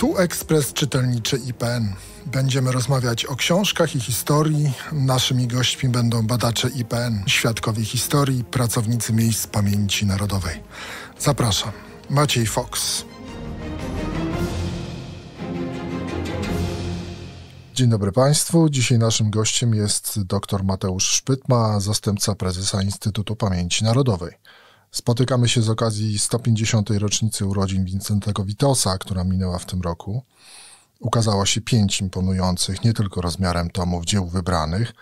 Tu Ekspres Czytelniczy IPN. Będziemy rozmawiać o książkach i historii. Naszymi gośćmi będą badacze IPN, świadkowie historii, pracownicy miejsc pamięci narodowej. Zapraszam. Maciej Fox. Dzień dobry Państwu. Dzisiaj naszym gościem jest dr Mateusz Szpytma, zastępca prezesa Instytutu Pamięci Narodowej. Spotykamy się z okazji 150. rocznicy urodzin Wincentego Witosa, która minęła w tym roku. Ukazało się pięć imponujących, nie tylko rozmiarem tomów, dzieł wybranych.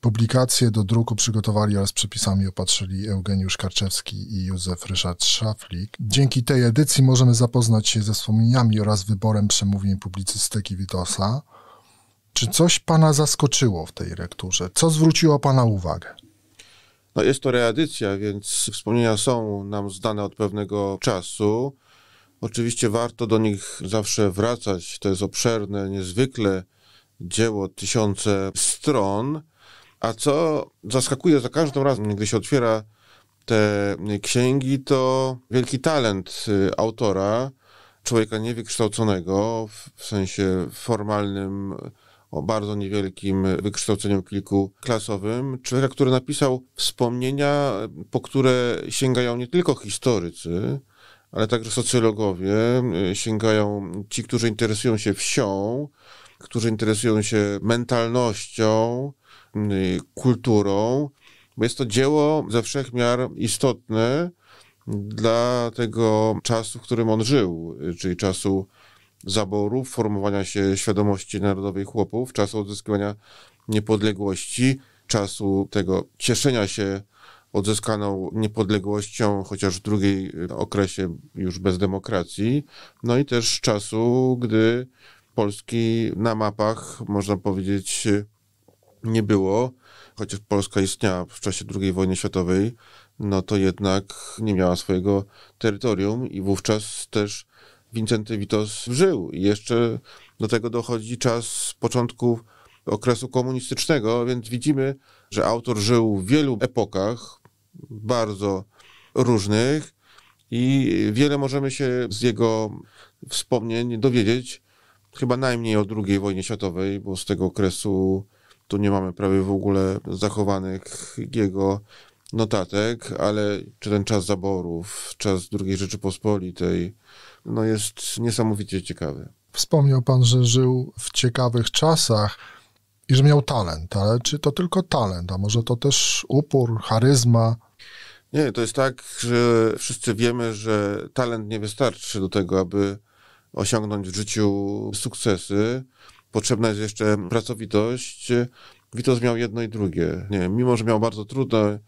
Publikacje do druku przygotowali oraz przepisami opatrzyli Eugeniusz Karczewski i Józef Ryszard Szaflik. Dzięki tej edycji możemy zapoznać się ze wspomnieniami oraz wyborem przemówień publicystyki Witosa. Czy coś Pana zaskoczyło w tej lekturze? Co zwróciło Pana uwagę? No jest to reedycja, więc wspomnienia są nam znane od pewnego czasu. Oczywiście warto do nich zawsze wracać. To jest obszerne, niezwykle dzieło, tysiące stron. A co zaskakuje za każdym razem, gdy się otwiera te księgi, to wielki talent y, autora, człowieka niewykształconego w sensie formalnym, o bardzo niewielkim wykształceniu kilkuklasowym, człowieka, który napisał wspomnienia, po które sięgają nie tylko historycy, ale także socjologowie, sięgają ci, którzy interesują się wsią, którzy interesują się mentalnością, kulturą, bo jest to dzieło ze wszech miar istotne dla tego czasu, w którym on żył, czyli czasu zaborów, formowania się świadomości narodowej chłopów, czasu odzyskiwania niepodległości, czasu tego cieszenia się odzyskaną niepodległością, chociaż w drugiej e, okresie już bez demokracji, no i też czasu, gdy Polski na mapach, można powiedzieć, nie było, chociaż Polska istniała w czasie II wojny światowej, no to jednak nie miała swojego terytorium i wówczas też Wincenty Witos żył. I jeszcze do tego dochodzi czas początków okresu komunistycznego, więc widzimy, że autor żył w wielu epokach, bardzo różnych, i wiele możemy się z jego wspomnień dowiedzieć, chyba najmniej o II wojnie światowej, bo z tego okresu tu nie mamy prawie w ogóle zachowanych jego notatek, ale czy ten czas zaborów, czas II Rzeczypospolitej, no jest niesamowicie ciekawy. Wspomniał pan, że żył w ciekawych czasach i że miał talent, ale czy to tylko talent, a może to też upór, charyzma? Nie, to jest tak, że wszyscy wiemy, że talent nie wystarczy do tego, aby osiągnąć w życiu sukcesy. Potrzebna jest jeszcze pracowitość. Witos miał jedno i drugie. Nie, mimo, że miał bardzo trudną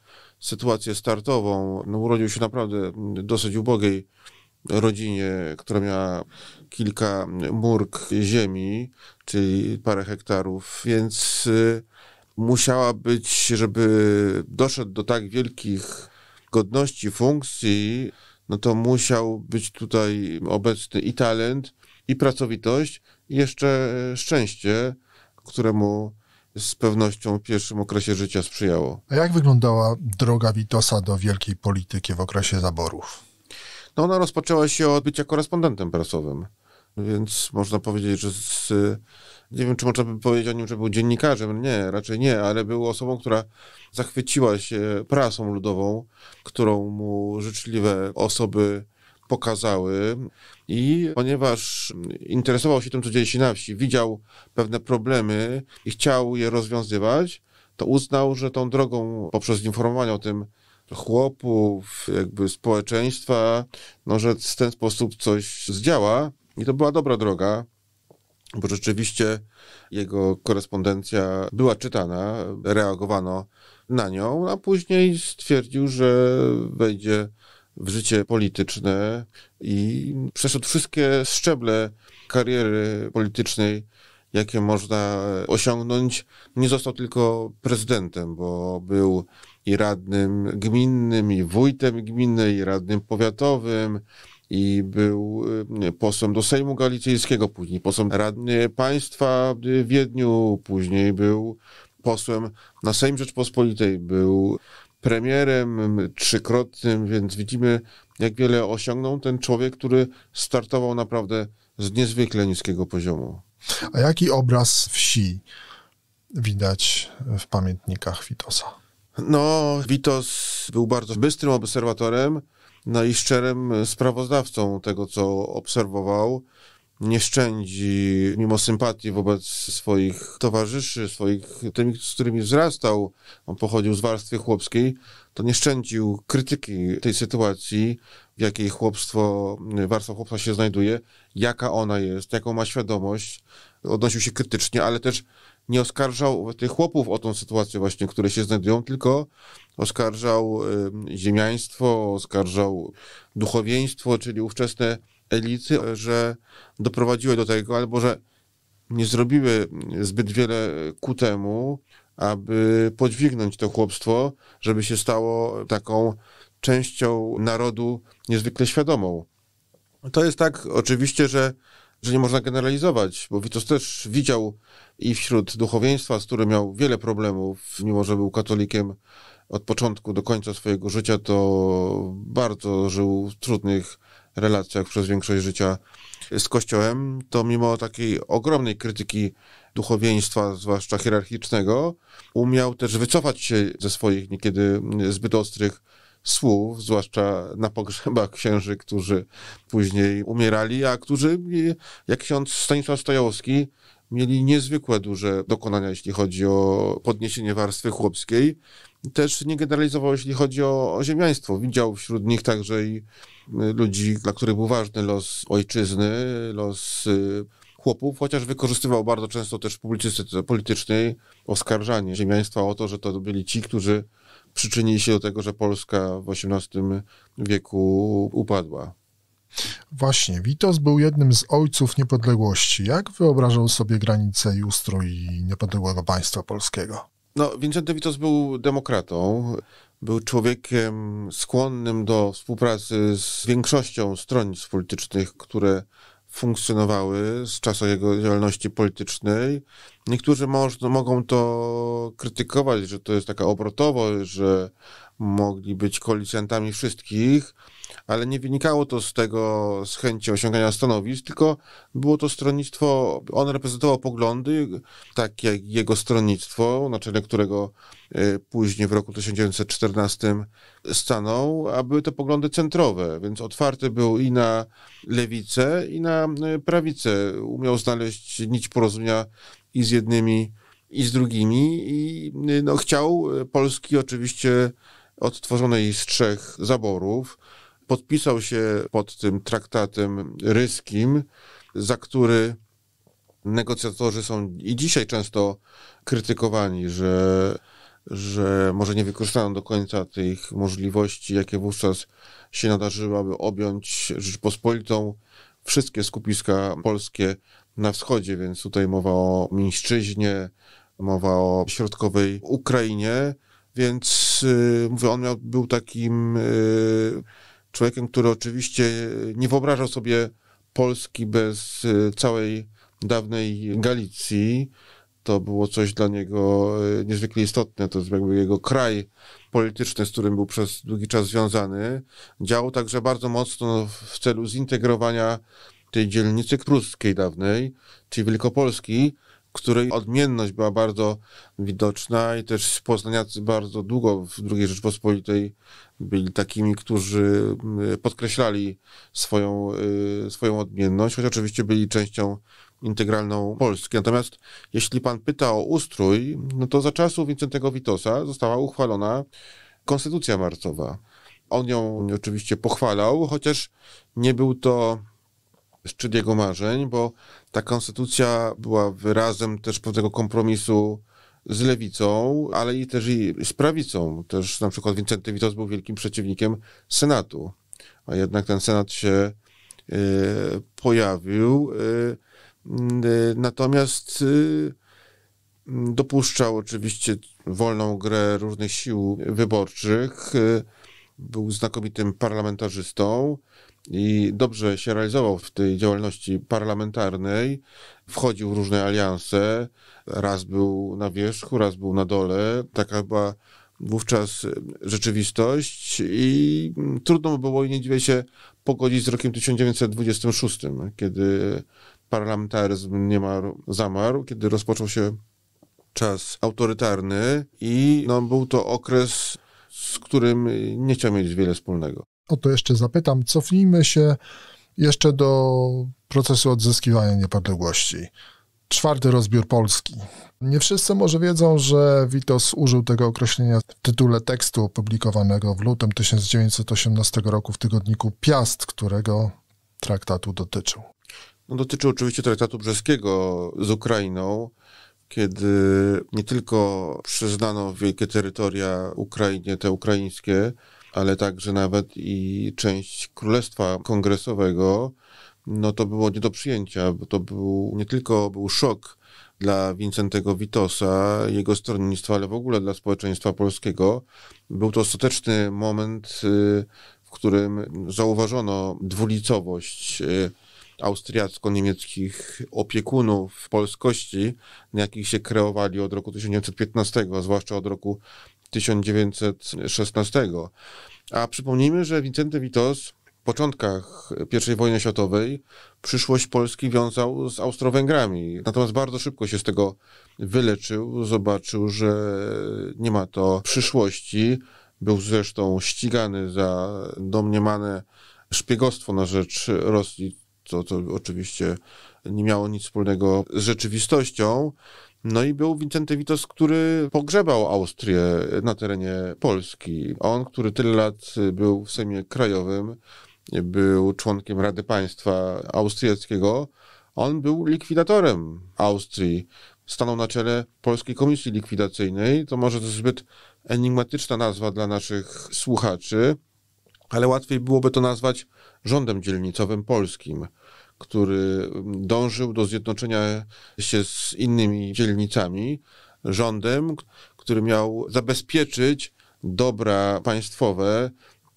sytuację startową, no, urodził się naprawdę dosyć ubogiej rodzinie, która miała kilka murk ziemi, czyli parę hektarów, więc y, musiała być, żeby doszedł do tak wielkich godności, funkcji, no to musiał być tutaj obecny i talent, i pracowitość, i jeszcze szczęście, któremu z pewnością w pierwszym okresie życia sprzyjało. A jak wyglądała droga Witosa do wielkiej polityki w okresie zaborów? No ona rozpoczęła się od bycia korespondentem prasowym, więc można powiedzieć, że z, nie wiem, czy można by powiedzieć o nim, że był dziennikarzem. Nie, raczej nie, ale był osobą, która zachwyciła się prasą ludową, którą mu życzliwe osoby pokazały. I ponieważ interesował się tym, co dzieje się na wsi, widział pewne problemy i chciał je rozwiązywać, to uznał, że tą drogą poprzez informowanie o tym, chłopów, jakby społeczeństwa, no, że w ten sposób coś zdziała. I to była dobra droga, bo rzeczywiście jego korespondencja była czytana, reagowano na nią, a później stwierdził, że wejdzie w życie polityczne i przeszedł wszystkie szczeble kariery politycznej, jakie można osiągnąć. Nie został tylko prezydentem, bo był i radnym gminnym, i wójtem gminy, i radnym powiatowym, i był y, posłem do Sejmu Galicyjskiego, później posłem radny państwa w Wiedniu, później był posłem na Sejm Rzeczpospolitej, był premierem trzykrotnym, więc widzimy, jak wiele osiągnął ten człowiek, który startował naprawdę z niezwykle niskiego poziomu. A jaki obraz wsi widać w pamiętnikach Witosa? No, Witos był bardzo bystrym obserwatorem, no i szczerym sprawozdawcą tego, co obserwował. Nie szczędzi, mimo sympatii wobec swoich towarzyszy, swoich, tymi, z którymi wzrastał, on pochodził z warstwy chłopskiej, to nie szczędził krytyki tej sytuacji, w jakiej chłopstwo, warstwa chłopstwa się znajduje, jaka ona jest, jaką ma świadomość. Odnosił się krytycznie, ale też nie oskarżał tych chłopów o tą sytuację właśnie, które się znajdują, tylko oskarżał ziemiaństwo, oskarżał duchowieństwo, czyli ówczesne elity, że doprowadziły do tego, albo że nie zrobiły zbyt wiele ku temu, aby podźwignąć to chłopstwo, żeby się stało taką częścią narodu niezwykle świadomą. To jest tak oczywiście, że że nie można generalizować, bo Witos też widział i wśród duchowieństwa, z którym miał wiele problemów, mimo że był katolikiem od początku do końca swojego życia, to bardzo żył w trudnych relacjach przez większość życia z Kościołem, to mimo takiej ogromnej krytyki duchowieństwa, zwłaszcza hierarchicznego, umiał też wycofać się ze swoich niekiedy zbyt ostrych słów, zwłaszcza na pogrzebach księży, którzy później umierali, a którzy, jak ksiądz Stanisław Stojowski, mieli niezwykłe duże dokonania, jeśli chodzi o podniesienie warstwy chłopskiej. Też nie generalizował, jeśli chodzi o, o ziemiaństwo. Widział wśród nich także i y, ludzi, dla których był ważny los ojczyzny, los y, chłopów, chociaż wykorzystywał bardzo często też w publicystyce politycznej oskarżanie ziemiaństwa o to, że to byli ci, którzy przyczynili się do tego, że Polska w XVIII wieku upadła. Właśnie, Witos był jednym z ojców niepodległości. Jak wyobrażał sobie granice i ustrój niepodległego państwa polskiego? No, Wincenty Witos był demokratą, był człowiekiem skłonnym do współpracy z większością stron politycznych, które funkcjonowały z czasu jego działalności politycznej. Niektórzy moż, mogą to krytykować, że to jest taka obrotowość, że mogli być koalicjantami wszystkich, ale nie wynikało to z tego, z chęci osiągania stanowisk, tylko było to stronnictwo, on reprezentował poglądy, tak jak jego stronnictwo, na czele którego y, później w roku 1914 stanął, a były to poglądy centrowe, więc otwarty był i na lewicę, i na y, prawicę. Umiał znaleźć nić porozumienia i z jednymi, i z drugimi, i y, no, chciał Polski oczywiście odtworzonej z trzech zaborów, podpisał się pod tym traktatem ryskim, za który negocjatorzy są i dzisiaj często krytykowani, że, że może nie wykorzystano do końca tych możliwości, jakie wówczas się nadarzyły, aby objąć Rzeczpospolitą wszystkie skupiska polskie na wschodzie, więc tutaj mowa o Mińszczyźnie, mowa o środkowej Ukrainie, więc yy, mówię, on miał, był takim yy, człowiekiem, który oczywiście e, nie wyobrażał sobie Polski bez e, całej dawnej Galicji. To było coś dla niego e, niezwykle istotne. To jest jakby jego kraj polityczny, z którym był przez długi czas związany. Działał także bardzo mocno w celu zintegrowania tej dzielnicy pruskiej dawnej, czyli Wielkopolski, której odmienność była bardzo widoczna i też Poznaniacy bardzo długo w II Rzeczpospolitej byli takimi, którzy y, podkreślali swoją, y, swoją odmienność, choć oczywiście byli częścią integralną Polski. Natomiast jeśli pan pyta o ustrój, no to za czasów Wincentego Witosa została uchwalona konstytucja marcowa. On ją oczywiście pochwalał, chociaż nie był to szczyt jego marzeń, bo ta konstytucja była wyrazem też pewnego kompromisu z lewicą, ale i też i z prawicą. Też na przykład Wincenty Witos był wielkim przeciwnikiem Senatu, a jednak ten Senat się y, pojawił. Y, y, natomiast dopuszczał oczywiście wolną grę różnych sił wyborczych, był znakomitym parlamentarzystą i dobrze się realizował w tej działalności parlamentarnej. Wchodził w różne alianse, raz był na wierzchu, raz był na dole. Taka była wówczas rzeczywistość i mm, trudno było i nie dziwię się pogodzić z rokiem 1926, kiedy parlamentaryzm niemal zamarł, kiedy rozpoczął się czas autorytarny i no, był to okres, z którym nie chciał mieć wiele wspólnego o to jeszcze zapytam. Cofnijmy się jeszcze do procesu odzyskiwania niepodległości. Czwarty rozbiór Polski. Nie wszyscy może wiedzą, że Witos użył tego określenia w tytule tekstu opublikowanego w lutym 1918 roku w tygodniku Piast, którego traktatu dotyczył. No, dotyczy oczywiście traktatu brzeskiego z Ukrainą, kiedy nie tylko przyznano wielkie terytoria Ukrainie, te ukraińskie, ale także nawet i część Królestwa Kongresowego, no to było nie do przyjęcia, bo to był nie tylko był szok dla Wincentego Witosa, jego stronnictwa, ale w ogóle dla społeczeństwa polskiego. Był to ostateczny moment, y, w którym zauważono dwulicowość y, austriacko-niemieckich opiekunów polskości, na jakich się kreowali od roku 1915, a zwłaszcza od roku 1916. A przypomnijmy, że Wincenty Witos w początkach I wojny światowej przyszłość Polski wiązał z Austro-Węgrami. Natomiast bardzo szybko się z tego wyleczył, zobaczył, że nie ma to przyszłości. Był zresztą ścigany za domniemane szpiegostwo na rzecz Rosji, co, co oczywiście nie miało nic wspólnego z rzeczywistością. No i był Wincenty Witos, który pogrzebał Austrię na terenie Polski. On, który tyle lat był w Sejmie Krajowym, był członkiem Rady Państwa Austriackiego, on był likwidatorem Austrii. Stanął na czele Polskiej Komisji Likwidacyjnej. To może to zbyt enigmatyczna nazwa dla naszych słuchaczy, ale łatwiej byłoby to nazwać rządem dzielnicowym polskim który dążył do zjednoczenia się z innymi dzielnicami, rządem, który miał zabezpieczyć dobra państwowe,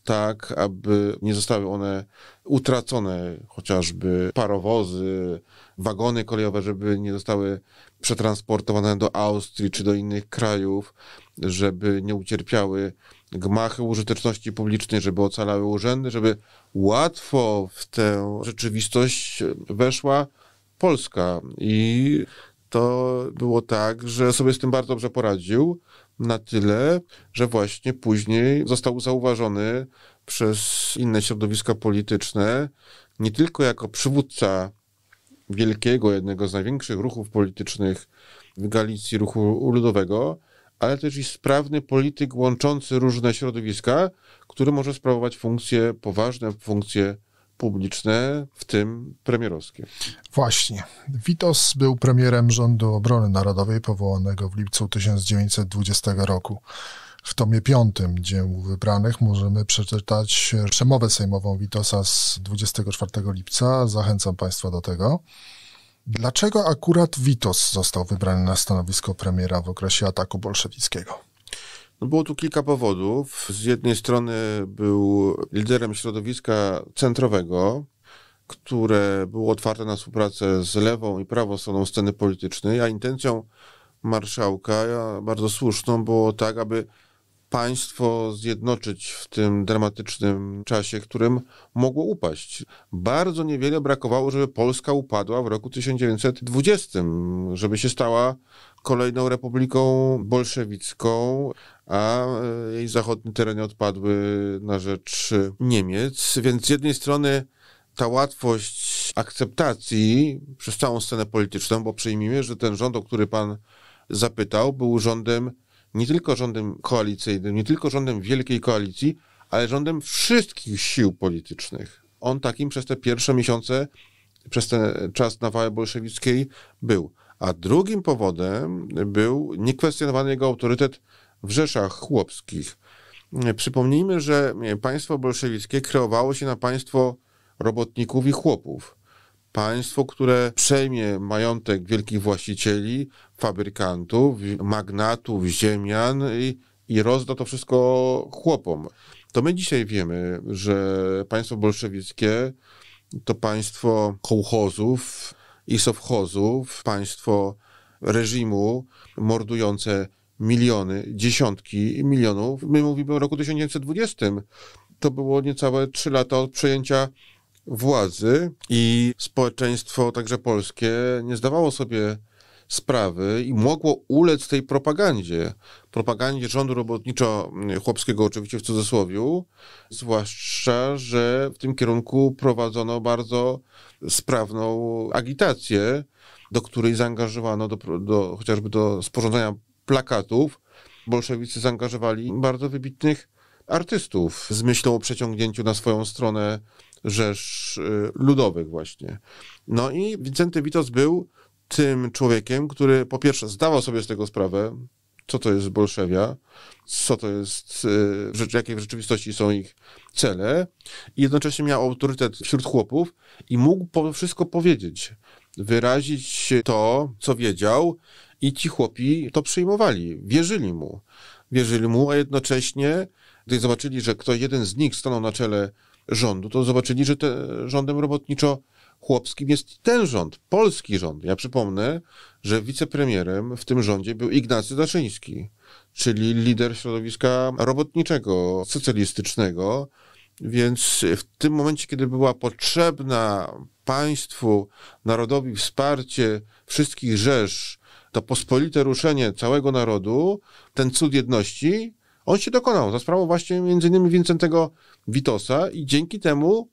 tak aby nie zostały one utracone, chociażby parowozy, wagony kolejowe, żeby nie zostały przetransportowane do Austrii czy do innych krajów, żeby nie ucierpiały gmachy użyteczności publicznej, żeby ocalały urzędy, żeby łatwo w tę rzeczywistość weszła Polska. I to było tak, że sobie z tym bardzo dobrze poradził, na tyle, że właśnie później został zauważony przez inne środowiska polityczne, nie tylko jako przywódca wielkiego, jednego z największych ruchów politycznych w Galicji, ruchu ludowego, ale też i sprawny polityk łączący różne środowiska, który może sprawować funkcje poważne, funkcje publiczne, w tym premierowskie. Właśnie. Witos był premierem rządu obrony narodowej powołanego w lipcu 1920 roku. W tomie piątym Dzieł Wybranych możemy przeczytać przemowę sejmową Witosa z 24 lipca. Zachęcam Państwa do tego. Dlaczego akurat Witos został wybrany na stanowisko premiera w okresie ataku bolszewickiego? No było tu kilka powodów. Z jednej strony był liderem środowiska centrowego, które było otwarte na współpracę z lewą i prawą stroną sceny politycznej, a intencją marszałka, bardzo słuszną, było tak, aby państwo zjednoczyć w tym dramatycznym czasie, którym mogło upaść. Bardzo niewiele brakowało, żeby Polska upadła w roku 1920, żeby się stała kolejną republiką bolszewicką, a e, jej zachodnie tereny odpadły na rzecz Niemiec. Więc z jednej strony ta łatwość akceptacji przez całą scenę polityczną, bo przyjmijmy, że ten rząd, o który pan zapytał, był rządem nie tylko rządem koalicyjnym, nie tylko rządem wielkiej koalicji, ale rządem wszystkich sił politycznych. On takim przez te pierwsze miesiące, przez ten czas nawały bolszewickiej był. A drugim powodem był niekwestionowany jego autorytet w Rzeszach Chłopskich. Przypomnijmy, że państwo bolszewickie kreowało się na państwo robotników i chłopów. Państwo, które przejmie majątek wielkich właścicieli, fabrykantów, magnatów, ziemian i, i to wszystko chłopom. To my dzisiaj wiemy, że państwo bolszewickie to państwo kołchozów i sowchozów, państwo reżimu mordujące miliony, dziesiątki milionów. My mówimy o roku 1920. To było niecałe trzy lata od przejęcia władzy i społeczeństwo, także polskie, nie zdawało sobie sprawy i mogło ulec tej propagandzie, propagandzie rządu robotniczo-chłopskiego oczywiście w cudzysłowiu, zwłaszcza, że w tym kierunku prowadzono bardzo sprawną agitację, do której zaangażowano do, do chociażby do sporządzania plakatów. Bolszewicy zaangażowali bardzo wybitnych artystów z myślą o przeciągnięciu na swoją stronę rzesz y, ludowych właśnie. No i Wincenty Witos był tym człowiekiem, który po pierwsze zdawał sobie z tego sprawę, co to jest bolszewia, co to jest, y, jakie w rzeczywistości są ich cele, i jednocześnie miał autorytet wśród chłopów i mógł wszystko powiedzieć, wyrazić to, co wiedział, i ci chłopi to przyjmowali, wierzyli mu. Wierzyli mu, a jednocześnie, gdy zobaczyli, że kto jeden z nich stanął na czele rządu, to zobaczyli, że te, rządem robotniczo chłopskim jest ten rząd, polski rząd. Ja przypomnę, że wicepremierem w tym rządzie był Ignacy Daszyński, czyli lider środowiska robotniczego, socjalistycznego. Więc w tym momencie, kiedy była potrzebna państwu, narodowi wsparcie wszystkich rzesz, to pospolite ruszenie całego narodu, ten cud jedności, on się dokonał za sprawą właśnie między innymi Wincentego Witosa i dzięki temu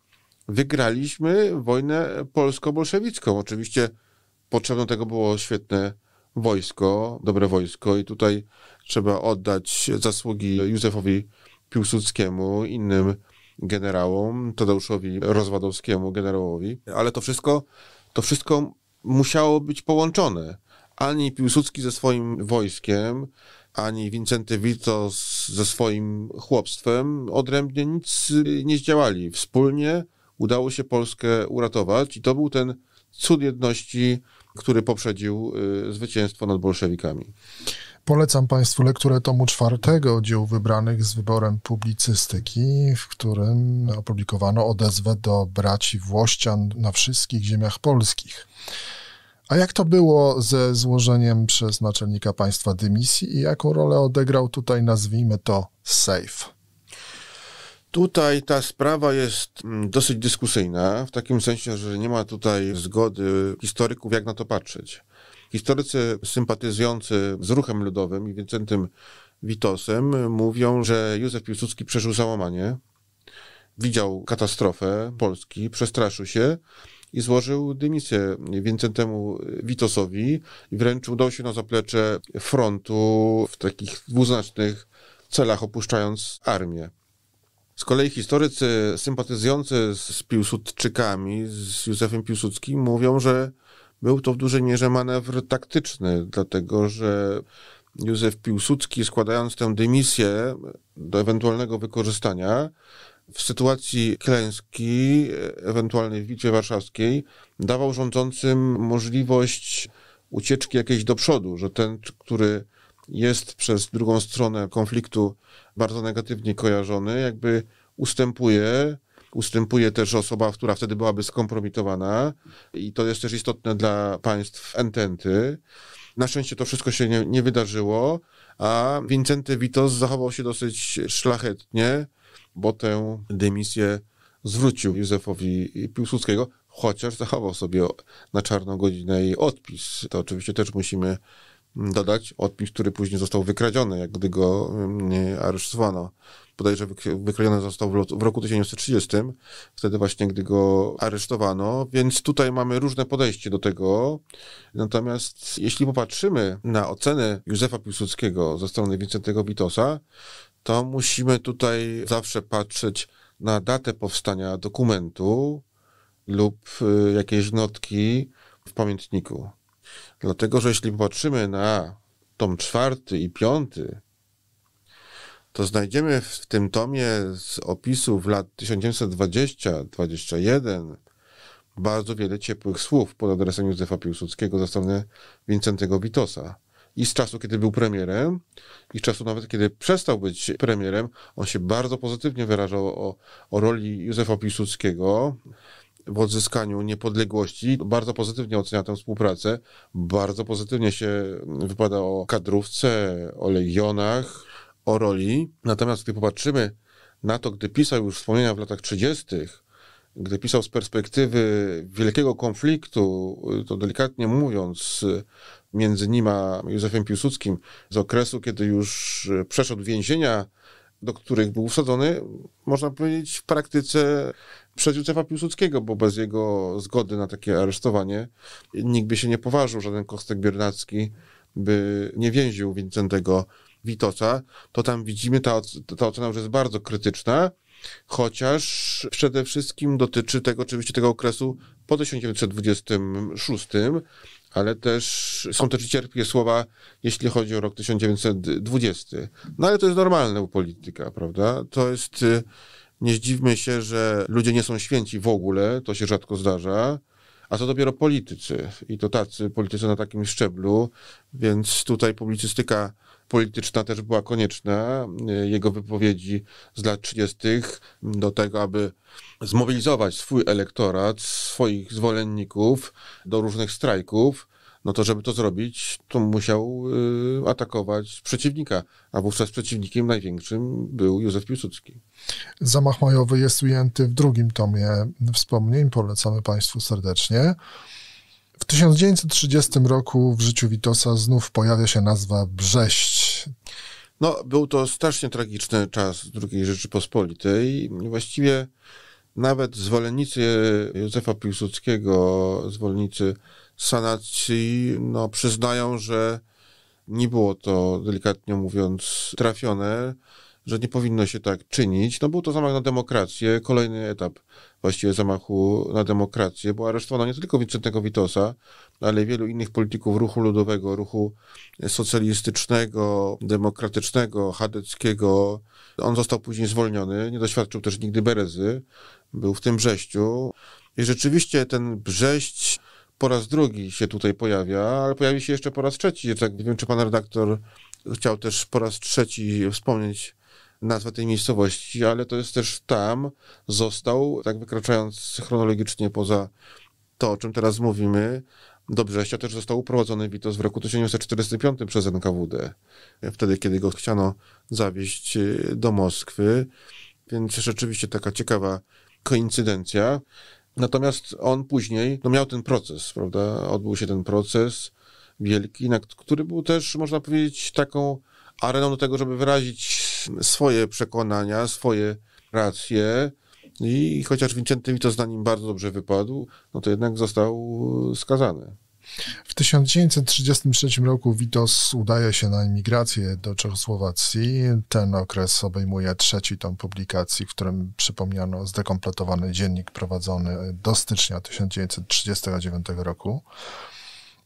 wygraliśmy wojnę polsko-bolszewicką. Oczywiście potrzebne tego było świetne wojsko, dobre wojsko i tutaj trzeba oddać zasługi Józefowi Piłsudskiemu, innym generałom, Tadeuszowi Rozwadowskiemu, generałowi, ale to wszystko, to wszystko musiało być połączone. Ani Piłsudski ze swoim wojskiem, ani Wincenty Wito ze swoim chłopstwem odrębnie nic nie zdziałali. Wspólnie udało się Polskę uratować i to był ten cud jedności, który poprzedził y, zwycięstwo nad bolszewikami. Polecam Państwu lekturę tomu czwartego dzieł wybranych z wyborem publicystyki, w którym opublikowano odezwę do braci Włościan na wszystkich ziemiach polskich. A jak to było ze złożeniem przez naczelnika państwa dymisji i jaką rolę odegrał tutaj, nazwijmy to, safe? Tutaj ta sprawa jest mm, dosyć dyskusyjna, w takim sensie, że nie ma tutaj zgody historyków, jak na to patrzeć. Historycy sympatyzujący z ruchem ludowym i Wincentym Witosem mówią, że Józef Piłsudski przeżył załamanie, widział katastrofę Polski, przestraszył się i złożył dymisję Wincentemu Witosowi i wręcz udał się na zaplecze frontu w takich dwuznacznych celach, opuszczając armię. Z kolei historycy sympatyzujący z Piłsudczykami, z Józefem Piłsudskim, mówią, że był to w dużej mierze manewr taktyczny, dlatego że Józef Piłsudski, składając tę dymisję do ewentualnego wykorzystania, w sytuacji klęski, ewentualnej w Bitwie Warszawskiej, dawał rządzącym możliwość ucieczki jakiejś do przodu, że ten, który jest przez drugą stronę konfliktu bardzo negatywnie kojarzony, jakby ustępuje ustępuje też osoba, która wtedy byłaby skompromitowana i to jest też istotne dla państw ententy. Na szczęście to wszystko się nie, nie wydarzyło, a Vincenty Witos zachował się dosyć szlachetnie, bo tę dymisję zwrócił Józefowi Piłsudskiego, chociaż zachował sobie na czarną godzinę jej odpis. To oczywiście też musimy dodać odpis, który później został wykradziony, jak gdy go mm, nie, aresztowano. że wykradziony został w roku 1930, wtedy właśnie, gdy go aresztowano, więc tutaj mamy różne podejście do tego. Natomiast jeśli popatrzymy na ocenę Józefa Piłsudskiego ze strony Wincentego Witosa, to musimy tutaj zawsze patrzeć na datę powstania dokumentu lub y, jakieś notki w pamiętniku. Dlatego, że jeśli popatrzymy na tom czwarty i piąty, to znajdziemy w tym tomie z opisów lat 1920-21 bardzo wiele ciepłych słów pod adresem Józefa Piłsudskiego ze strony Wincentego Witosa. I z czasu, kiedy był premierem, i z czasu nawet, kiedy przestał być premierem, on się bardzo pozytywnie wyrażał o, o roli Józefa Piłsudskiego w odzyskaniu niepodległości. Bardzo pozytywnie ocenia tę współpracę, bardzo pozytywnie się wypada o kadrówce, o legionach, o roli. Natomiast gdy popatrzymy na to, gdy pisał już wspomnienia w latach 30., gdy pisał z perspektywy wielkiego konfliktu, to delikatnie mówiąc, między nim a Józefem Piłsudskim, z okresu, kiedy już przeszedł więzienia, do których był wsadzony, można powiedzieć, w praktyce przez Józefa Piłsudskiego, bo bez jego zgody na takie aresztowanie nikt by się nie poważył, żaden Kostek Biernacki by nie więził Wincentego Witosa, to tam widzimy, ta, ta ocena już jest bardzo krytyczna, chociaż przede wszystkim dotyczy tego oczywiście tego okresu po 1926, ale też są też cierpkie słowa, jeśli chodzi o rok 1920. No ale to jest normalne u polityka, prawda? To jest y, nie zdziwmy się, że ludzie nie są święci w ogóle, to się rzadko zdarza. A to dopiero politycy i to tacy politycy na takim szczeblu, więc tutaj publicystyka polityczna też była konieczna. Jego wypowiedzi z lat 30. do tego, aby zmobilizować swój elektorat, swoich zwolenników do różnych strajków no to żeby to zrobić, to musiał y, atakować przeciwnika, a wówczas przeciwnikiem największym był Józef Piłsudski. Zamach majowy jest ujęty w drugim tomie wspomnień, polecamy Państwu serdecznie. W 1930 roku w życiu Witosa znów pojawia się nazwa Brześć. No, był to strasznie tragiczny czas II Rzeczypospolitej. Właściwie nawet zwolennicy Józefa Piłsudskiego, zwolennicy sanacji no, przyznają, że nie było to, delikatnie mówiąc, trafione, że nie powinno się tak czynić. No był to zamach na demokrację, kolejny etap właściwie zamachu na demokrację, bo aresztowano nie tylko Wincentego Witosa, ale wielu innych polityków ruchu ludowego, ruchu socjalistycznego, demokratycznego, chadeckiego. On został później zwolniony, nie doświadczył też nigdy Berezy, był w tym Brześciu. I rzeczywiście ten Brześć po raz drugi się tutaj pojawia, ale pojawi się jeszcze po raz trzeci. Tak, nie wiem, czy pan redaktor chciał też po raz trzeci wspomnieć nazwę tej miejscowości, ale to jest też tam został, tak wykraczając chronologicznie poza to, o czym teraz mówimy, do Brześcia też został uprowadzony Witos w roku 1945 przez NKWD, wtedy kiedy go chciano zawieźć e, do Moskwy, więc rzeczywiście taka ciekawa koincydencja. Natomiast on później no miał ten proces, prawda? Odbył się ten proces wielki, który był też, można powiedzieć, taką areną do tego, żeby wyrazić swoje przekonania, swoje racje. I chociaż Vincenty mi to nim bardzo dobrze wypadł, no to jednak został skazany. W 1933 roku Witos udaje się na emigrację do Czechosłowacji. Ten okres obejmuje trzeci tom publikacji, w którym przypomniano zdekompletowany dziennik prowadzony do stycznia 1939 roku.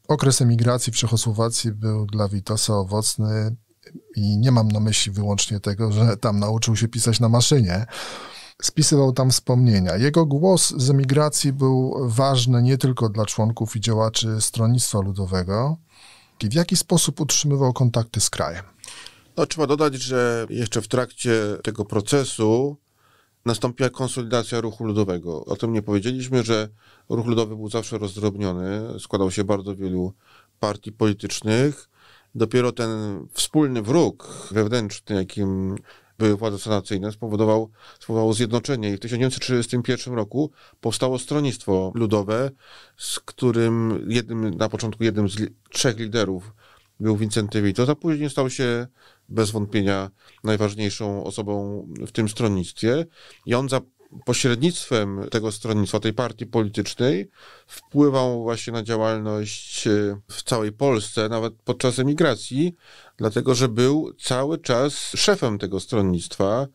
Okres emigracji w Czechosłowacji był dla Witosa owocny i nie mam na myśli wyłącznie tego, że tam nauczył się pisać na maszynie. Spisywał tam wspomnienia. Jego głos z emigracji był ważny nie tylko dla członków i działaczy Stronnictwa Ludowego. W jaki sposób utrzymywał kontakty z krajem? No, trzeba dodać, że jeszcze w trakcie tego procesu nastąpiła konsolidacja ruchu ludowego. O tym nie powiedzieliśmy, że ruch ludowy był zawsze rozdrobniony, składał się bardzo wielu partii politycznych. Dopiero ten wspólny wróg wewnętrzny, jakim były władze sanacyjne, spowodował, spowodowało zjednoczenie. I w 1931 roku powstało Stronnictwo Ludowe, z którym jednym, na początku jednym z li trzech liderów był Wincenty Witos, a później stał się bez wątpienia najważniejszą osobą w tym stronnictwie. I on za pośrednictwem tego stronnictwa, tej partii politycznej, wpływał właśnie na działalność e, w całej Polsce, nawet podczas emigracji, dlatego że był cały czas szefem tego stronnictwa.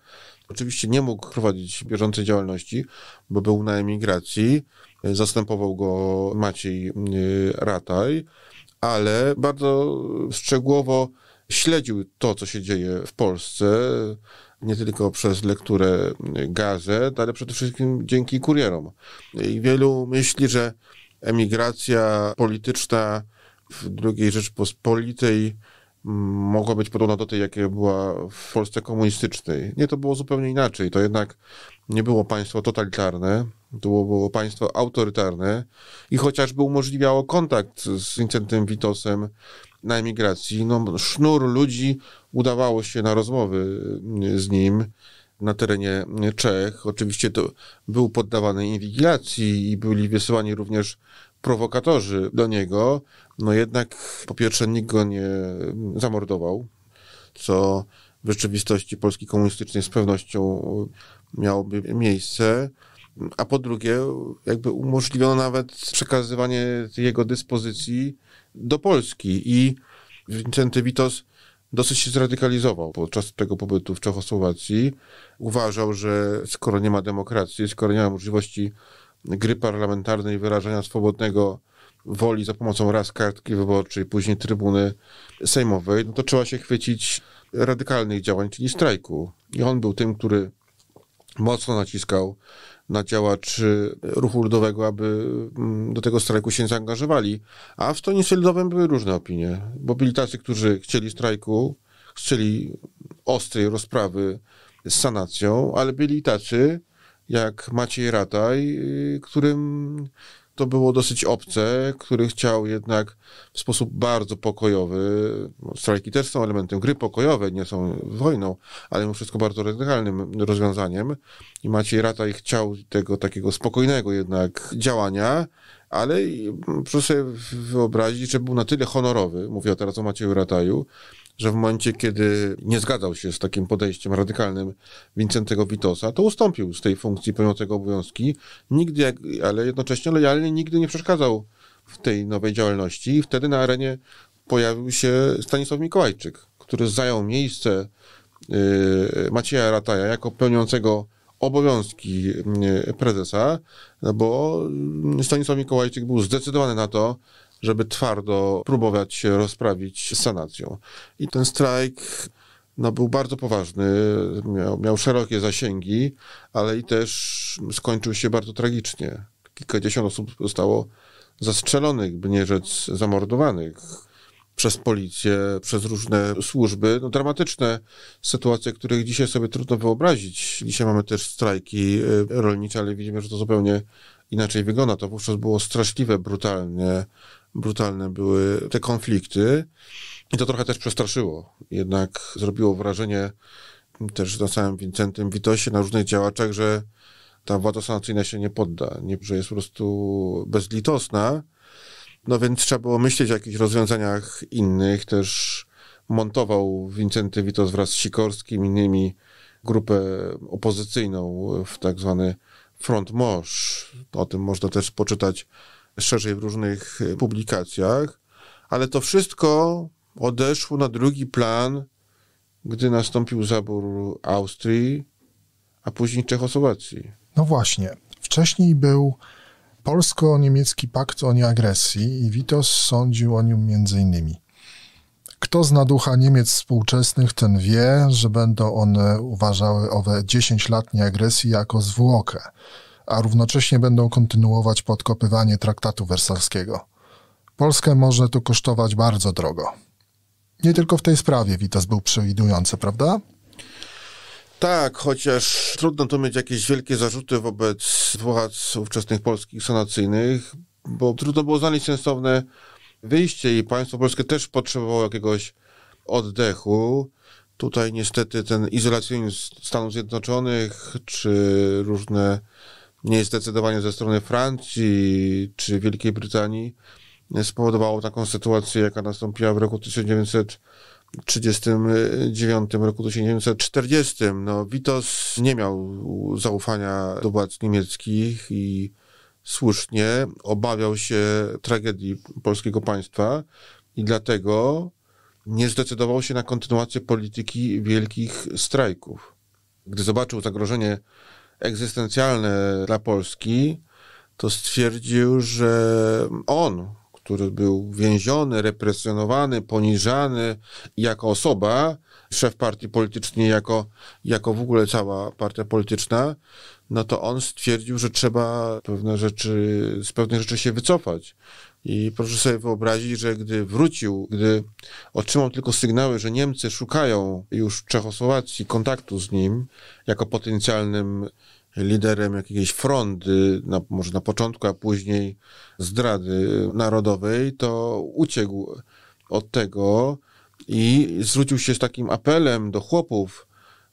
Oczywiście nie mógł prowadzić bieżącej działalności, bo był na emigracji. Zastępował go Maciej e, Rataj, ale bardzo szczegółowo śledził to, co się dzieje w Polsce nie tylko przez lekturę gazet, ale przede wszystkim dzięki kurierom. I wielu myśli, że emigracja polityczna w II Rzeczpospolitej mogła być podobna do tej, jakie była w Polsce komunistycznej. Nie, to było zupełnie inaczej. To jednak nie było państwo totalitarne, to było państwo autorytarne i chociażby umożliwiało kontakt z Incentem Witosem na emigracji. No, sznur ludzi udawało się na rozmowy mm, z nim na terenie Czech. Oczywiście to był poddawany inwigilacji i byli wysyłani również prowokatorzy do niego. No jednak po pierwsze nikt go nie mm, zamordował, co w rzeczywistości Polski komunistycznej z pewnością miałoby miejsce. A po drugie, jakby umożliwiono nawet przekazywanie jego dyspozycji do Polski. I Wincenty Witos dosyć się zradykalizował podczas tego pobytu w Czechosłowacji. Uważał, że skoro nie ma demokracji, skoro nie ma możliwości gry parlamentarnej, wyrażania swobodnego woli za pomocą raz kartki wyborczej, później trybuny sejmowej, no to trzeba się chwycić radykalnych działań, czyli strajku. I on był tym, który mocno naciskał na działaczy ruchu ludowego, aby mm, do tego strajku się zaangażowali. A w Stronnictwie Ludowym były różne opinie, bo byli tacy, którzy chcieli strajku, chcieli ostrej rozprawy z sanacją, ale byli tacy, jak Maciej Rataj, y, którym to było dosyć obce, który chciał jednak w sposób bardzo pokojowy, no, strajki też są elementem gry pokojowej, nie są wojną, ale mimo wszystko bardzo radykalnym rozwiązaniem i Maciej Rataj chciał tego takiego spokojnego jednak działania, ale proszę sobie wyobrazić, że był na tyle honorowy, mówię teraz o Macieju Rataju, że w momencie, kiedy nie zgadzał się z takim podejściem radykalnym Wincentego Witosa, to ustąpił z tej funkcji pełniącego obowiązki, nigdy, ale jednocześnie lojalnie nigdy nie przeszkadzał w tej nowej działalności i wtedy na arenie pojawił się Stanisław Mikołajczyk, który zajął miejsce y, Macieja Rataja jako pełniącego obowiązki y, prezesa, no bo Stanisław Mikołajczyk był zdecydowany na to, żeby twardo próbować się rozprawić z sanacją. I ten strajk no, był bardzo poważny, miał, miał szerokie zasięgi, ale i też skończył się bardzo tragicznie. Kilkadziesiąt osób zostało zastrzelonych, by nie rzec zamordowanych przez policję, przez różne służby. No, dramatyczne sytuacje, których dzisiaj sobie trudno wyobrazić. Dzisiaj mamy też strajki y, rolnicze, ale widzimy, że to zupełnie inaczej wygląda. To wówczas było straszliwe, brutalne, brutalne były te konflikty. I to trochę też przestraszyło. Jednak zrobiło wrażenie też na samym Wincentym Witosie, na różnych działaczach, że ta władza sanacyjna się nie podda, nie, że jest po prostu bezlitosna, no więc trzeba było myśleć o jakichś rozwiązaniach innych. Też montował Wincenty Witos wraz z Sikorskim, innymi grupę opozycyjną w tak zwany Front Mosz. O tym można też poczytać szerzej w różnych publikacjach. Ale to wszystko odeszło na drugi plan, gdy nastąpił zabór Austrii, a później Czechosłowacji. No właśnie. Wcześniej był polsko-niemiecki pakt o nieagresji i Witos sądził o nim między innymi. Kto zna ducha Niemiec współczesnych, ten wie, że będą one uważały owe 10 lat nieagresji jako zwłokę, a równocześnie będą kontynuować podkopywanie traktatu wersalskiego. Polskę może to kosztować bardzo drogo. Nie tylko w tej sprawie Witos był przewidujący, prawda? Tak, chociaż trudno tu mieć jakieś wielkie zarzuty wobec władz ówczesnych polskich sanacyjnych, bo trudno było znaleźć sensowne wyjście i państwo polskie też potrzebowało jakiegoś oddechu. Tutaj niestety ten izolacjonizm Stanów Zjednoczonych, czy różne niezdecydowanie ze strony Francji, czy Wielkiej Brytanii spowodowało taką sytuację, jaka nastąpiła w roku 1900. 1939 roku, 1940. No, Witos nie miał zaufania do władz niemieckich i słusznie obawiał się tragedii polskiego państwa i dlatego nie zdecydował się na kontynuację polityki wielkich strajków. Gdy zobaczył zagrożenie egzystencjalne dla Polski, to stwierdził, że on który był więziony, represjonowany, poniżany jako osoba, szef partii politycznej, jako, jako w ogóle cała partia polityczna, no to on stwierdził, że trzeba pewne rzeczy, z pewnych rzeczy się wycofać. I proszę sobie wyobrazić, że gdy wrócił, gdy otrzymał tylko sygnały, że Niemcy szukają już w Czechosłowacji kontaktu z nim jako potencjalnym liderem jakiejś frondy, na, może na początku, a później zdrady narodowej, to uciekł od tego i zwrócił się z takim apelem do chłopów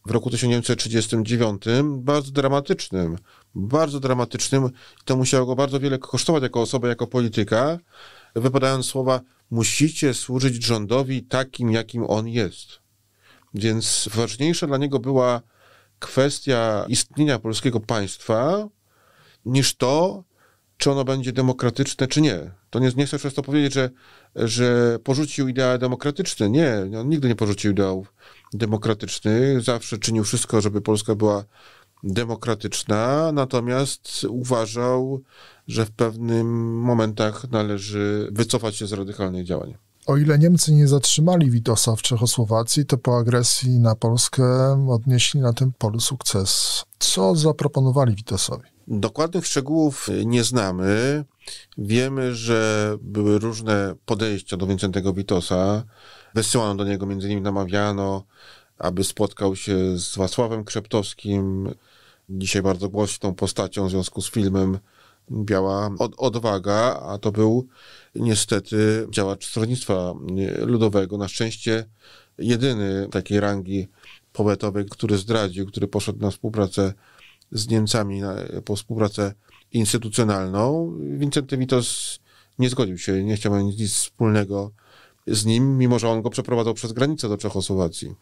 w roku 1939, bardzo dramatycznym, bardzo dramatycznym. To musiało go bardzo wiele kosztować jako osoba, jako polityka, wypadają słowa musicie służyć rządowi takim, jakim on jest. Więc ważniejsza dla niego była kwestia istnienia polskiego państwa niż to, czy ono będzie demokratyczne, czy nie. To nie, nie chcę przez to powiedzieć, że, że porzucił idea demokratyczne. Nie, on nigdy nie porzucił ideałów demokratycznych. Zawsze czynił wszystko, żeby Polska była demokratyczna, natomiast uważał, że w pewnym momentach należy wycofać się z radykalnych działań. O ile Niemcy nie zatrzymali Witosa w Czechosłowacji, to po agresji na Polskę odnieśli na tym polu sukces. Co zaproponowali Witosowi? Dokładnych szczegółów nie znamy. Wiemy, że były różne podejścia do Wincentego Witosa. Wysyłano do niego, między innymi namawiano, aby spotkał się z Wacławem Krzeptowskim, dzisiaj bardzo głośną postacią w związku z filmem biała od, odwaga, a to był niestety działacz stronnictwa y, ludowego. Na szczęście jedyny takiej rangi powiatowej, który zdradził, który poszedł na współpracę z Niemcami, na, po współpracę instytucjonalną. Wincenty Witos nie zgodził się, nie chciał mieć nic wspólnego z nim, mimo że on go przeprowadzał przez granicę do Czechosłowacji,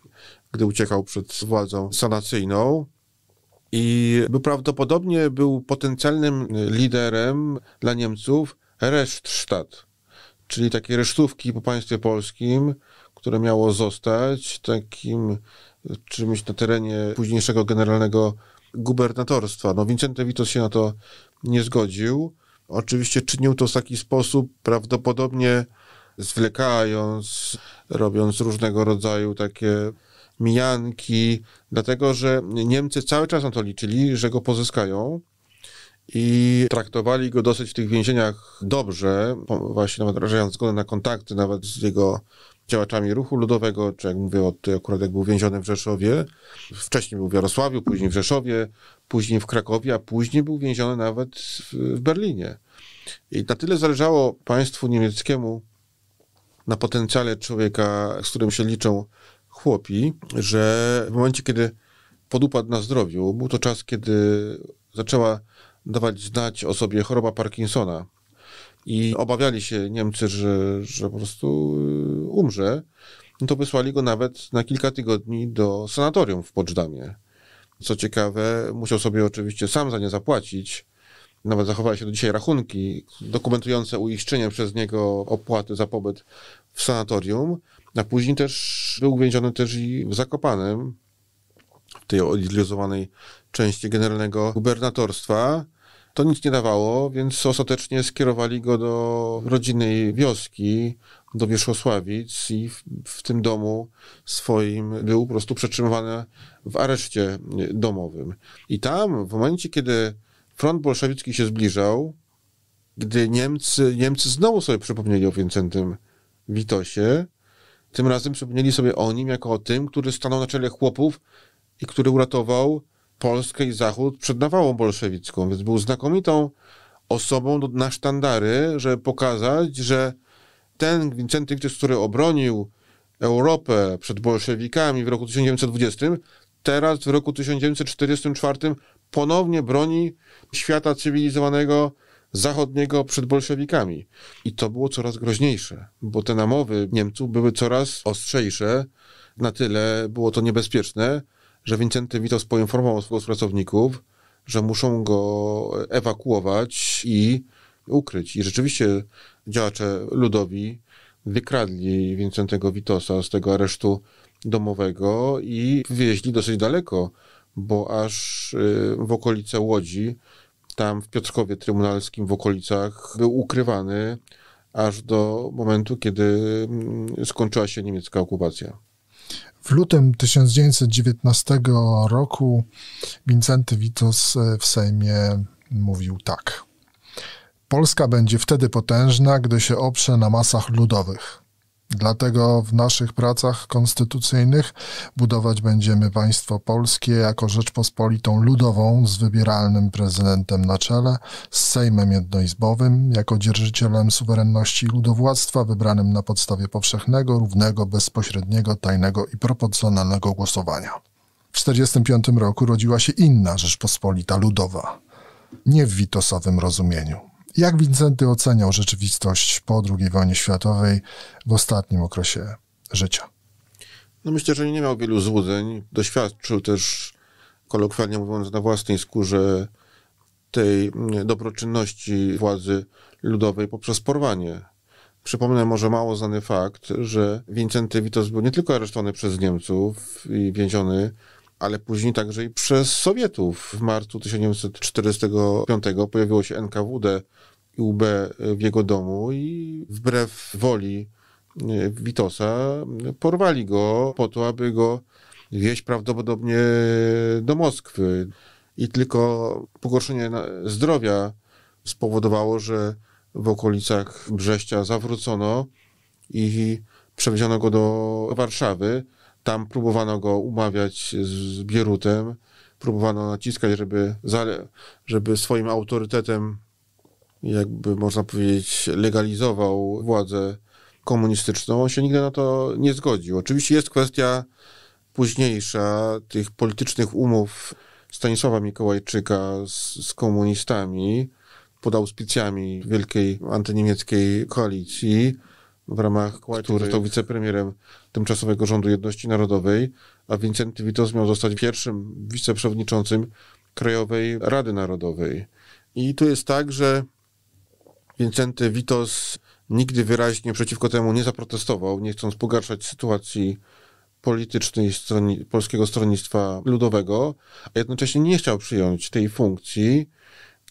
gdy uciekał przed władzą sanacyjną i był prawdopodobnie był potencjalnym y, liderem dla Niemców Reststadt, czyli takiej resztówki po państwie polskim, które miało zostać takim y, czymś na terenie późniejszego generalnego gubernatorstwa. No Wincenty Witos się na to nie zgodził. Oczywiście czynił to w taki sposób, prawdopodobnie zwlekając, robiąc różnego rodzaju takie mijanki, dlatego że Niemcy cały czas na to liczyli, że go pozyskają i traktowali go dosyć w tych więzieniach dobrze, właśnie nawet wyrażając zgodę na kontakty nawet z jego działaczami ruchu ludowego, czy jak mówię, od, akurat jak był więziony w Rzeszowie, wcześniej był w Jarosławiu, później w Rzeszowie, później w Krakowie, a później był więziony nawet w Berlinie. I na tyle zależało państwu niemieckiemu na potencjale człowieka, z którym się liczą chłopi, że w momencie, kiedy podupadł na zdrowiu, był to czas, kiedy zaczęła dawać znać o sobie choroba Parkinsona. I obawiali się Niemcy, że, że po prostu y, umrze. No to wysłali go nawet na kilka tygodni do sanatorium w Poczdamie. Co ciekawe, musiał sobie oczywiście sam za nie zapłacić. Nawet zachowały się do dzisiaj rachunki dokumentujące uiszczenie przez niego opłaty za pobyt w sanatorium. A później też był uwięziony też i w Zakopanem, w tej odizolizowanej części generalnego gubernatorstwa. To nic nie dawało, więc ostatecznie skierowali go do rodzinnej wioski, do Wierzchosławic i w, w tym domu swoim był po prostu przetrzymywany w areszcie domowym. I tam, w momencie, kiedy front bolszewicki się zbliżał, gdy Niemcy, Niemcy znowu sobie przypomnieli o Wincentym Witosie, tym razem przypomnieli sobie o nim jako o tym, który stanął na czele chłopów i który uratował Polskę i Zachód przed nawałą bolszewicką, więc był znakomitą osobą na sztandary, żeby pokazać, że ten Wincenty który obronił Europę przed bolszewikami w roku 1920, teraz w roku 1944 ponownie broni świata cywilizowanego zachodniego przed bolszewikami. I to było coraz groźniejsze, bo te namowy Niemców były coraz ostrzejsze, na tyle było to niebezpieczne, że Wincenty Witos poinformował swoich pracowników, że muszą go ewakuować i ukryć. I rzeczywiście działacze ludowi wykradli Wincentego Witosa z tego aresztu domowego i wywieźli dosyć daleko, bo aż y, w okolice Łodzi tam w Piotrkowie Trybunalskim w okolicach był ukrywany aż do momentu, kiedy mm, skończyła się niemiecka okupacja. W lutym 1919 roku Wincenty Witos e, w Sejmie mówił tak. Polska będzie wtedy potężna, gdy się oprze na masach ludowych. Dlatego w naszych pracach konstytucyjnych budować będziemy państwo polskie jako Rzeczpospolitą Ludową z wybieralnym prezydentem na czele, z Sejmem Jednoizbowym, jako dzierżycielem suwerenności i ludowładztwa wybranym na podstawie powszechnego, równego, bezpośredniego, tajnego i proporcjonalnego głosowania. W 1945 roku rodziła się inna Rzeczpospolita Ludowa, nie w witosowym rozumieniu jak Wincenty oceniał rzeczywistość po II wojnie światowej w ostatnim okresie życia? No myślę, że nie miał wielu złudzeń. Doświadczył też, kolokwialnie mówiąc, na własnej skórze tej mm, dobroczynności władzy ludowej poprzez porwanie. Przypomnę może mało znany fakt, że Wincenty Witos był nie tylko aresztowany przez Niemców i więziony, ale później także i przez Sowietów. W marcu 1945 pojawiło się NKWD, i UB w jego domu i wbrew woli e, Witosa porwali go po to, aby go wieść prawdopodobnie do Moskwy. I tylko pogorszenie zdrowia spowodowało, że w okolicach Brześcia zawrócono i przewieziono go do Warszawy. Tam próbowano go umawiać z Bierutem, próbowano naciskać, żeby, żeby swoim autorytetem jakby można powiedzieć, legalizował władzę komunistyczną, on się nigdy na to nie zgodził. Oczywiście jest kwestia późniejsza tych politycznych umów Stanisława Mikołajczyka z, z komunistami pod auspicjami wielkiej antyniemieckiej koalicji, w ramach który został wicepremierem tymczasowego rządu jedności narodowej, a Wincenty Witos miał zostać pierwszym wiceprzewodniczącym Krajowej Rady Narodowej. I tu jest tak, że Wincenty Witos nigdy wyraźnie przeciwko temu nie zaprotestował, nie chcąc pogarszać sytuacji politycznej stroni, polskiego stronnictwa ludowego, a jednocześnie nie chciał przyjąć tej funkcji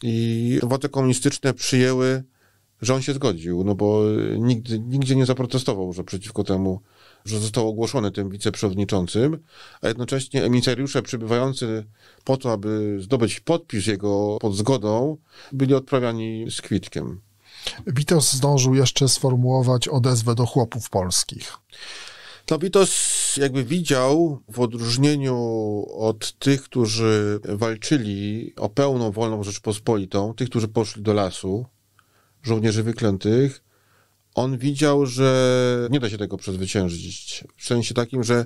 i władze komunistyczne przyjęły, że on się zgodził, no bo nigdy, nigdzie nie zaprotestował, że przeciwko temu, że został ogłoszony tym wiceprzewodniczącym, a jednocześnie emisariusze przybywający po to, aby zdobyć podpis jego pod zgodą, byli odprawiani z kwitkiem. Witos zdążył jeszcze sformułować odezwę do chłopów polskich. No Witos jakby widział w odróżnieniu od tych, którzy walczyli o pełną wolną Rzeczpospolitą, tych, którzy poszli do lasu, żołnierzy wyklętych, on widział, że nie da się tego przezwyciężyć. W sensie takim, że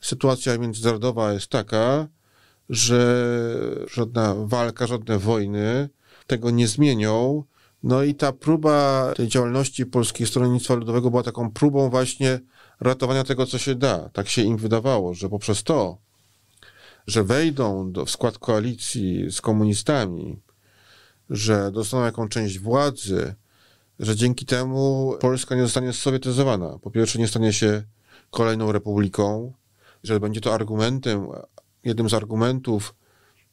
sytuacja międzynarodowa jest taka, że żadna walka, żadne wojny tego nie zmienią no i ta próba tej działalności Polskiego Stronnictwa Ludowego była taką próbą właśnie ratowania tego, co się da. Tak się im wydawało, że poprzez to, że wejdą do, w skład koalicji z komunistami, że dostaną jakąś część władzy, że dzięki temu Polska nie zostanie sowietyzowana. Po pierwsze, nie stanie się kolejną republiką, że będzie to argumentem, jednym z argumentów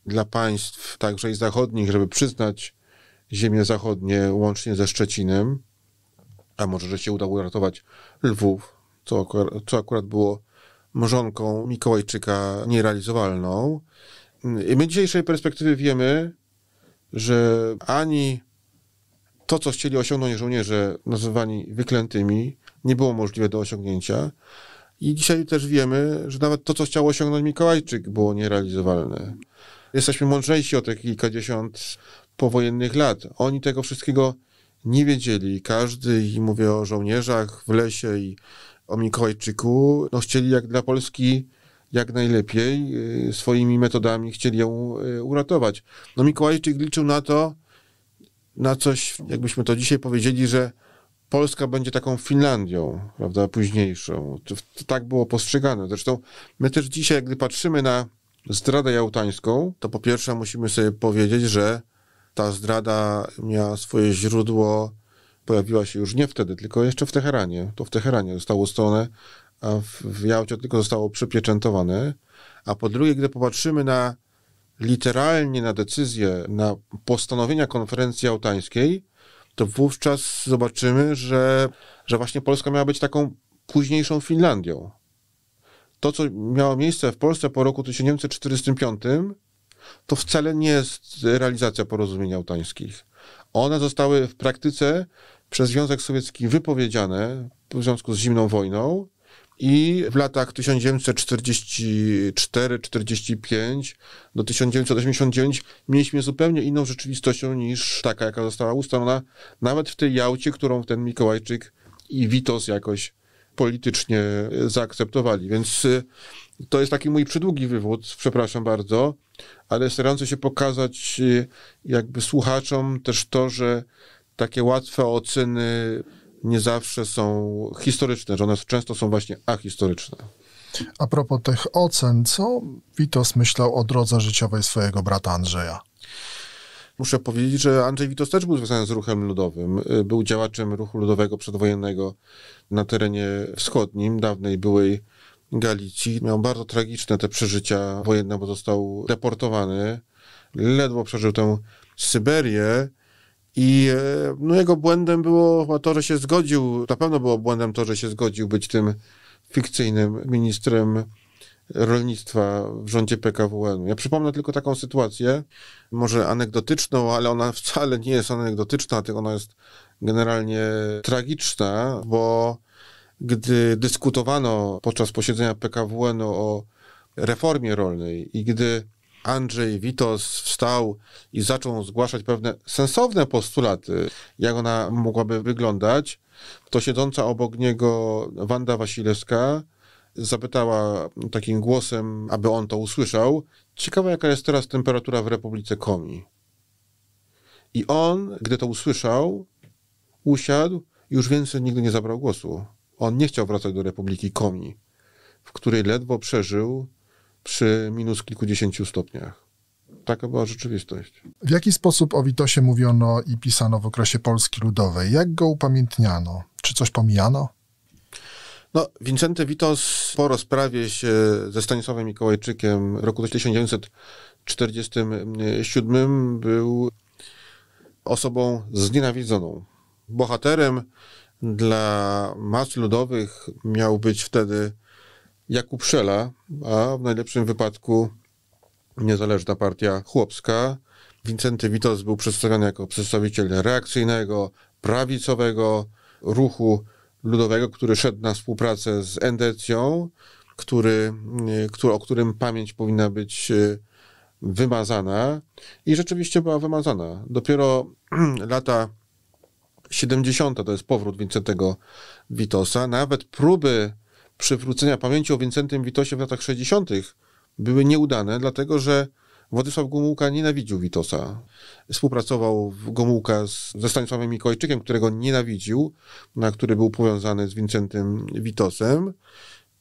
dla państw, także i zachodnich, żeby przyznać ziemie zachodnie łącznie ze Szczecinem, a może, że się udało uratować Lwów, co, co akurat było mrzonką Mikołajczyka nierealizowalną. I my dzisiejszej perspektywy wiemy, że ani to, co chcieli osiągnąć żołnierze nazywani wyklętymi, nie było możliwe do osiągnięcia. I dzisiaj też wiemy, że nawet to, co chciał osiągnąć Mikołajczyk, było nierealizowalne. Jesteśmy mądrzejsi o te kilkadziesiąt powojennych lat. Oni tego wszystkiego nie wiedzieli. Każdy, i mówię o żołnierzach w lesie i o Mikołajczyku, no chcieli jak dla Polski jak najlepiej, y, swoimi metodami chcieli ją y, uratować. No Mikołajczyk liczył na to, na coś, jakbyśmy to dzisiaj powiedzieli, że Polska będzie taką Finlandią, prawda, późniejszą. Tak było postrzegane. Zresztą my też dzisiaj, gdy patrzymy na zdradę jałtańską, to po pierwsze musimy sobie powiedzieć, że ta zdrada miała swoje źródło, pojawiła się już nie wtedy, tylko jeszcze w Teheranie. To w Teheranie zostało ustalone, a w, Jałcie tylko zostało przypieczętowane. A po drugie, gdy popatrzymy na literalnie na decyzję, na postanowienia konferencji jałtańskiej, to wówczas zobaczymy, że, że właśnie Polska miała być taką późniejszą Finlandią. To, co miało miejsce w Polsce po roku 1945, to wcale nie jest realizacja porozumień porozumieńałtańskich. One zostały w praktyce przez Związek Sowiecki wypowiedziane w związku z zimną wojną i w latach 1944-45 do 1989 mieliśmy zupełnie inną rzeczywistością niż taka, jaka została ustalona nawet w tej Jałcie, którą ten Mikołajczyk i Witos jakoś politycznie zaakceptowali. Więc y, to jest taki mój przydługi wywód, przepraszam bardzo, ale starający się pokazać y, jakby słuchaczom też to, że takie łatwe oceny nie zawsze są historyczne, że one często są właśnie ahistoryczne. A propos tych ocen, co Witos myślał o drodze życiowej swojego brata Andrzeja? muszę powiedzieć, że Andrzej Witos też był związany z ruchem ludowym. Y, był działaczem ruchu ludowego przedwojennego na terenie wschodnim, dawnej byłej Galicji. Miał bardzo tragiczne te przeżycia wojenne, bo został deportowany. Ledwo przeżył tę Syberię. I e, no, jego błędem było to, że się zgodził, na pewno było błędem to, że się zgodził być tym fikcyjnym ministrem rolnictwa w rządzie PKWN. Ja przypomnę tylko taką sytuację, może anegdotyczną, ale ona wcale nie jest anegdotyczna, tylko ona jest generalnie tragiczna, bo gdy dyskutowano podczas posiedzenia PKWN o reformie rolnej i gdy Andrzej Witos wstał i zaczął zgłaszać pewne sensowne postulaty, jak ona mogłaby wyglądać, to siedząca obok niego Wanda Wasilewska zapytała takim głosem, aby on to usłyszał, ciekawa jaka jest teraz temperatura w Republice Komi. I on, gdy to usłyszał, usiadł i już więcej nigdy nie zabrał głosu. On nie chciał wracać do Republiki Komi, w której ledwo przeżył przy minus kilkudziesięciu stopniach. Taka była rzeczywistość. W jaki sposób o Witosie mówiono i pisano w okresie Polski Ludowej? Jak go upamiętniano? Czy coś pomijano? No, Wincenty Witos po rozprawie się ze Stanisławem Mikołajczykiem roku 1947 był osobą znienawidzoną. Bohaterem dla mas ludowych miał być wtedy Jakub Szela, a w najlepszym wypadku niezależna partia chłopska. Wincenty Witos był przedstawiony jako przedstawiciel reakcyjnego, prawicowego ruchu ludowego, który szedł na współpracę z Endecją, który, e, który, o którym pamięć powinna być e, wymazana i rzeczywiście była wymazana. Dopiero lata 70. to jest powrót Wincentego Witosa. Nawet próby przywrócenia pamięci o Wincentym Witosie w latach 60. były nieudane, dlatego że Władysław Gomułka nienawidził Witosa. Współpracował Gomułka z, ze Stanisławem Mikołajczykiem, którego nienawidził, na który był powiązany z Wincentem Witosem.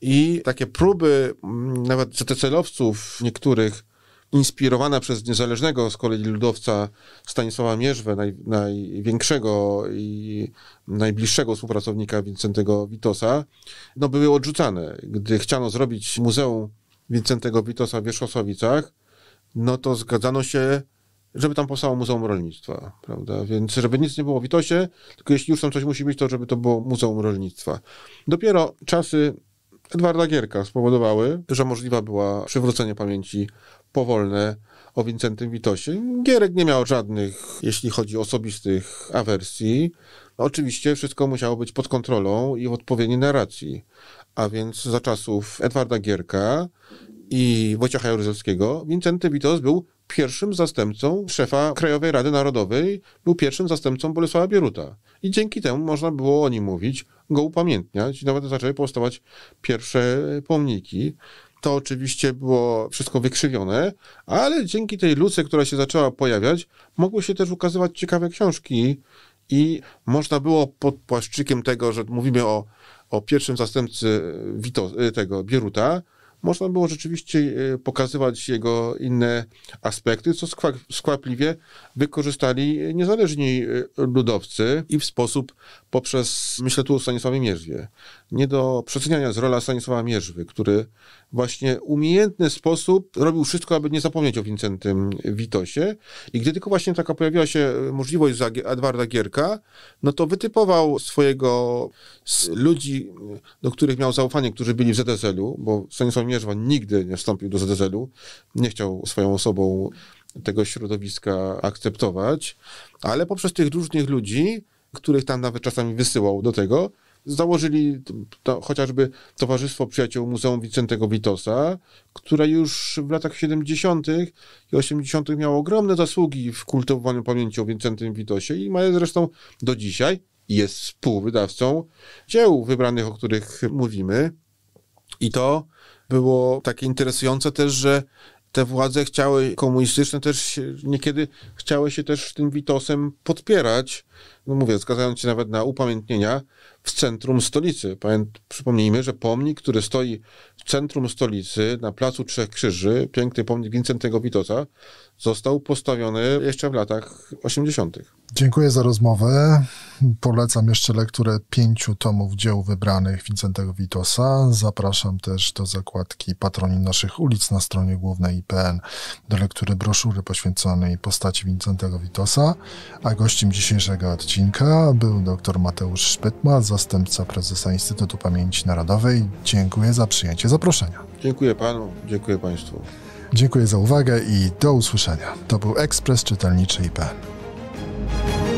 I takie próby mm, nawet ctc owców niektórych inspirowana przez niezależnego z kolei ludowca Stanisława Mierzwę, naj, największego i najbliższego współpracownika Wincentego Witosa, no były odrzucane. Gdy chciano zrobić muzeum Wincentego Witosa w Wierzchosławicach, no to zgadzano się, żeby tam powstało Muzeum Rolnictwa, prawda? Więc żeby nic nie było w Witosie, tylko jeśli już tam coś musi być, to żeby to było Muzeum Rolnictwa. Dopiero czasy Edwarda Gierka spowodowały, że możliwa była przywrócenie pamięci powolne o Wincentym Witosie. Gierek nie miał żadnych, jeśli chodzi o osobistych awersji. Oczywiście wszystko musiało być pod kontrolą i w odpowiedniej narracji. A więc za czasów Edwarda Gierka i Wojciecha Jaruzelskiego, Wincenty Witos był pierwszym zastępcą szefa Krajowej Rady Narodowej, był pierwszym zastępcą Bolesława Bieruta. I dzięki temu można było o nim mówić, go upamiętniać i nawet zaczęły powstawać pierwsze pomniki. To oczywiście było wszystko wykrzywione, ale dzięki tej luce, która się zaczęła pojawiać, mogły się też ukazywać ciekawe książki i można było pod płaszczykiem tego, że mówimy o, o pierwszym zastępcy Wito, tego Bieruta, można było rzeczywiście e, pokazywać jego inne aspekty, co skwapliwie wykorzystali niezależni e, ludowcy i w sposób poprzez, myślę tu o Stanisławie Mierzwie, nie do przeceniania z rola Stanisława Mierzwy, który właśnie umiejętny sposób robił wszystko, aby nie zapomnieć o Wincentym Witosie. I gdy tylko właśnie taka pojawiła się możliwość za Edwarda Gierka, no to wytypował swojego ludzi, do których miał zaufanie, którzy byli w ZSL-u, bo Stanisław Mierzwa nigdy nie wstąpił do ZSL-u, nie chciał swoją osobą tego środowiska akceptować, ale poprzez tych różnych ludzi, których tam nawet czasami wysyłał do tego, założyli to, chociażby Towarzystwo Przyjaciół Muzeum Wicentego Witosa, które już w latach 70. i 80. miało ogromne zasługi w kultowaniu pamięci o Wincentym Witosie i ma zresztą do dzisiaj jest współwydawcą dzieł wybranych, o których mówimy. I to było takie interesujące też, że te władze chciały, komunistyczne też niekiedy chciały się też tym Witosem podpierać no mówię, wskazując się nawet na upamiętnienia w centrum stolicy. Pamięt, przypomnijmy, że pomnik, który stoi w centrum stolicy, na Placu Trzech Krzyży, piękny pomnik Wincentego Witosa, został postawiony jeszcze w latach 80. Dziękuję za rozmowę. Polecam jeszcze lekturę pięciu tomów dzieł wybranych Wincentego Witosa. Zapraszam też do zakładki Patroni naszych ulic na stronie głównej IPN do lektury broszury poświęconej postaci Wincentego Witosa, a gościem dzisiejszego odcinka był dr Mateusz Szpytma, zastępca prezesa Instytutu Pamięci Narodowej. Dziękuję za przyjęcie zaproszenia. Dziękuję panu, dziękuję państwu. Dziękuję za uwagę i do usłyszenia. To był Ekspres Czytelniczy IPN.